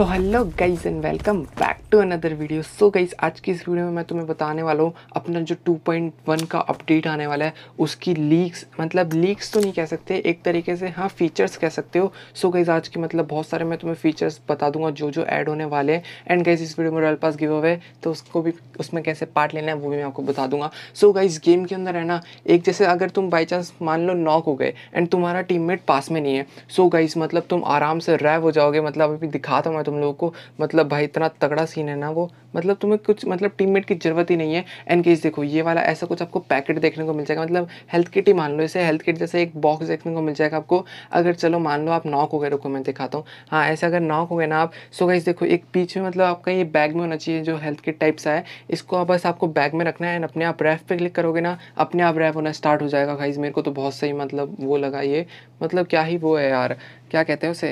so hello guys and welcome back to another video so guys आज की इस video में मैं तुम्हें बताने वाला हूँ अपना जो 2.1 का अपडेट आने वाला है उसकी लीक्स मतलब लीक्स तो नहीं कह सकते एक तरीके से हाँ फीचर्स कह सकते हो सो so गाइज आज की मतलब बहुत सारे मैं तुम्हें फीचर्स बता दूंगा जो जो ऐड होने वाले हैं एंड गाइज इस वीडियो में रॉयल पास गिव अवे तो उसको भी उसमें कैसे पार्ट लेना है वो भी मैं आपको बता दूंगा सो so गाइज गेम के अंदर है ना एक जैसे अगर तुम बाई चांस मान लो नॉक हो गए एंड तुम्हारा मेट पास में नहीं है सो so गाइज मतलब तुम आराम से रैव हो जाओगे मतलब अभी दिखाता हूँ मैं तुम लोगों को मतलब भाई इतना तगड़ा सीन है ना वो मतलब तुम्हें कुछ मतलब टीममेट की ज़रूरत ही नहीं है एन केस देखो ये वाला ऐसा कुछ आपको पैकेट देखने को मिल जाएगा मतलब हेल्थ किट ही मान लो इसे हेल्थ किट जैसे एक बॉक्स देखने को मिल जाएगा आपको अगर चलो मान लो आप नॉक हो गए रुको मैं दिखाता हूँ हाँ ऐसे अगर नॉक हो गए ना आप सो गाइस देखो एक पीछे में मतलब आपका ये बैग में होना चाहिए जो हेल्थ किट टाइप सा है इसको आप बस आपको बैग में रखना है एंड अपने आप रैफ पे क्लिक करोगे ना अपने आप रैफ होना स्टार्ट हो जाएगा गाइज मेरे को तो बहुत सही मतलब वो लगा ये मतलब क्या ही वो है यार क्या कहते हैं उसे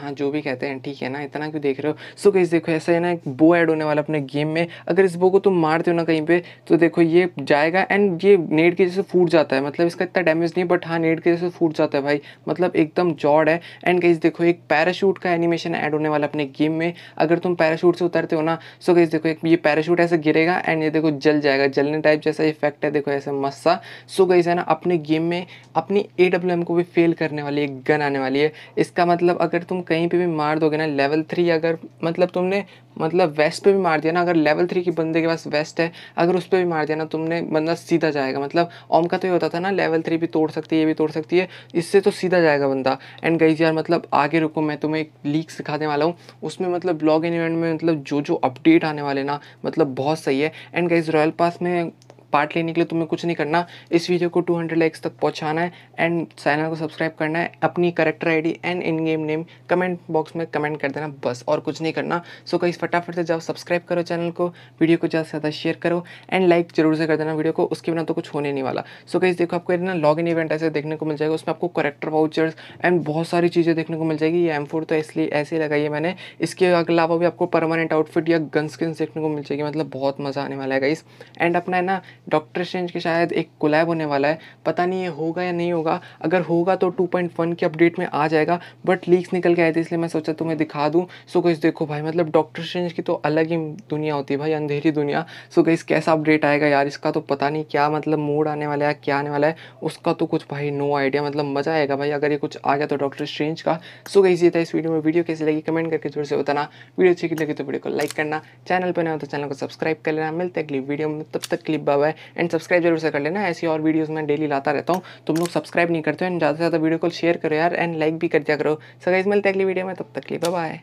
हाँ जो भी कहते हैं ठीक है ना इतना क्यों देख रहे हो सो कहीं देखो ऐसा है ना एक बो ऐड होने वाला अपने गेम में अगर इस बो को तुम मारते हो ना कहीं पे तो देखो ये जाएगा एंड ये नेट की जैसे फूट जाता है मतलब इसका इतना डैमेज नहीं बट हाँ नेट की जैसे फूट जाता है भाई मतलब एकदम जॉड है एंड कहीं देखो एक पैराशूट का एनिमेशन ऐड होने वाला अपने गेम में अगर तुम पैराशूट से उतरते हो ना सो कहीं देखो एक ये पैराशूट ऐसे गिरेगा एंड ये देखो जल जाएगा जलने टाइप जैसा इफेक्ट है देखो ऐसा मस्सा सो कहीं है ना अपने गेम में अपनी ए को भी फेल करने वाली एक गन आने वाली है इसका मतलब अगर तुम कहीं पे भी मार दोगे ना लेवल थ्री अगर मतलब तुमने मतलब वेस्ट पे भी मार दिया ना अगर लेवल थ्री के बंदे के पास वेस्ट है अगर उस पर भी मार दिया ना तुमने बंदा सीधा जाएगा मतलब ओम का तो ये होता था ना लेवल थ्री भी तोड़ सकती है ये भी तोड़ सकती है इससे तो सीधा जाएगा बंदा एंड गई यार मतलब आगे रुको मैं तुम्हें एक लीक सिखाने वाला हूँ उसमें मतलब ब्लॉग इन इवेंट में मतलब जो जो अपडेट आने वाले ना मतलब बहुत सही है एंड गईज रॉयल पास में पार्ट लेने के लिए तुम्हें कुछ नहीं करना इस वीडियो को 200 लाइक्स तक पहुंचाना है एंड चैनल को सब्सक्राइब करना है अपनी character ID and in game name comment box में कमेंट कर देना बस और कुछ नहीं करना सो कहीं फटाफट से जाओ सब्सक्राइब करो चैनल को वीडियो को ज़्यादा से ज़्यादा शेयर करो एंड लाइक जरूर से कर देना वीडियो को उसके बिना तो कुछ होने नहीं वाला सो कहीं देखो आपको ना लॉग इन इवेंट ऐसे देखने को मिल जाएगा उसमें आपको करेक्टर वाउचर्स एंड बहुत सारी चीज़ें देखने को मिल जाएगी ये एम तो इसलिए ऐसे ही लगाई है मैंने इसके अलावा भी आपको परमानेंट आउटफिट या गन स्किन देखने को मिल जाएगी मतलब बहुत मज़ा आने वाला है गाइस एंड अपना है ना डॉक्टर स्ट्रेंज के शायद एक कोलैब होने वाला है पता नहीं ये होगा या नहीं होगा अगर होगा तो 2.1 के अपडेट में आ जाएगा बट लीक्स निकल के आए थे इसलिए मैं सोचा तुम्हें दिखा दूँ सो गई देखो भाई मतलब डॉक्टर स्ट्रेंज की तो अलग ही दुनिया होती है भाई अंधेरी दुनिया सो गई कैसा अपडेट आएगा यार इसका तो पता नहीं क्या मतलब मूड आने वाला है क्या आने वाला है उसका तो कुछ भाई नो आइडिया मतलब मज़ा आएगा भाई अगर ये कुछ आ गया तो डॉक्टर स्ट्रेंज का सो गई ये था इस वीडियो में वीडियो कैसी लगी कमेंट करके जोर से बताना वीडियो अच्छी लगी तो वीडियो को लाइक करना चैनल पर ना हो तो चैनल को सब्सक्राइब कर लेना मिलते अगली वीडियो में तब तक क्लिप बाय एंड सब्सक्राइब जरूर से कर लेना ऐसी और वीडियोज़ मैं डेली लाता रहता हूँ तुम लोग सब्सक्राइब नहीं करते हो एंड ज़्यादा से ज़्यादा वीडियो को शेयर करो यार एंड लाइक भी कर दिया करो सो मिलते अगली वीडियो में तब तक लिए बाय